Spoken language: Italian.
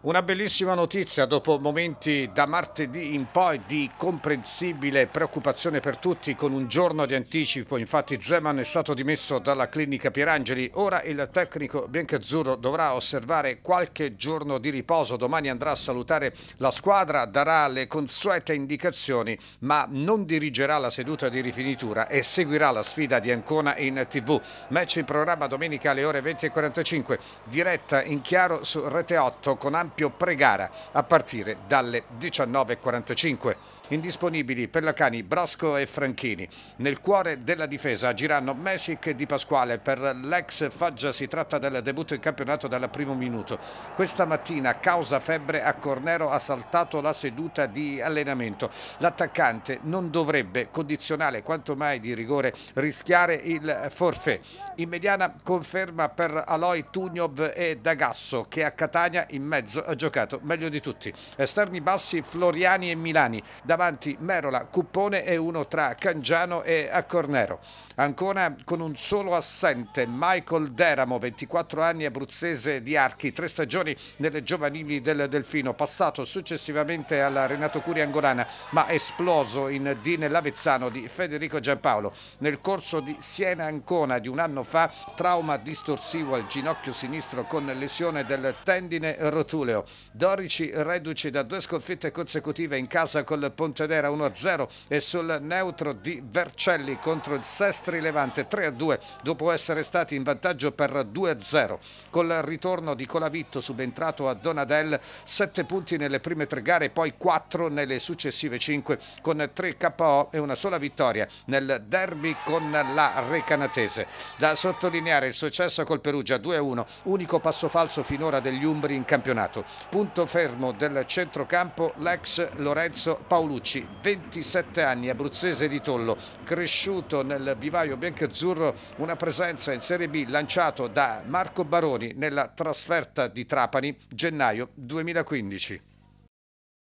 Una bellissima notizia dopo momenti da martedì in poi di comprensibile preoccupazione per tutti con un giorno di anticipo, infatti Zeman è stato dimesso dalla clinica Pierangeli, ora il tecnico biancazzurro dovrà osservare qualche giorno di riposo, domani andrà a salutare la squadra, darà le consuete indicazioni ma non dirigerà la seduta di rifinitura e seguirà la sfida di Ancona in tv. Match in programma domenica alle ore 20.45, diretta in chiaro su Rete 8 con ampio ampio pre-gara a partire dalle 19.45. Indisponibili per la Cani Brosco e Franchini. Nel cuore della difesa girano Messic e Di Pasquale. Per l'ex Faggia si tratta del debutto in campionato dal primo minuto. Questa mattina, causa febbre, a Cornero ha saltato la seduta di allenamento. L'attaccante non dovrebbe, condizionale quanto mai di rigore, rischiare il forfè. In mediana conferma per Aloy, Tugnov e Dagasso che a Catania in mezzo mezzo ha giocato meglio di tutti. Esterni eh, bassi Floriani e Milani, davanti Merola, Cuppone e uno tra Cangiano e Accornero. Ancora con un solo assente Michael Deramo, 24 anni abruzzese di Archi, tre stagioni nelle giovanili del Delfino, passato successivamente alla Renato Curi Angolana, ma esploso in D nell'Avezzano di Federico Giampaolo. Nel corso di Siena-Ancona di un anno fa, trauma distorsivo al ginocchio sinistro con lesione del tendine rotule Giulio. Dorici reduce da due sconfitte consecutive in casa col Pontedera 1-0 e sul neutro di Vercelli contro il Sestri Levante 3-2 dopo essere stati in vantaggio per 2-0. Col ritorno di Colavitto subentrato a Donadel 7 punti nelle prime tre gare e poi 4 nelle successive 5 con 3 KO e una sola vittoria nel derby con la Recanatese. Da sottolineare il successo col Perugia 2-1, unico passo falso finora degli Umbri in campionato recuperato. Punto fermo del centrocampo l'ex Lorenzo Paolucci, 27 anni, abruzzese di Tollo, cresciuto nel vivaio biancazzurro, una presenza in Serie B lanciato da Marco Baroni nella trasferta di Trapani gennaio 2015.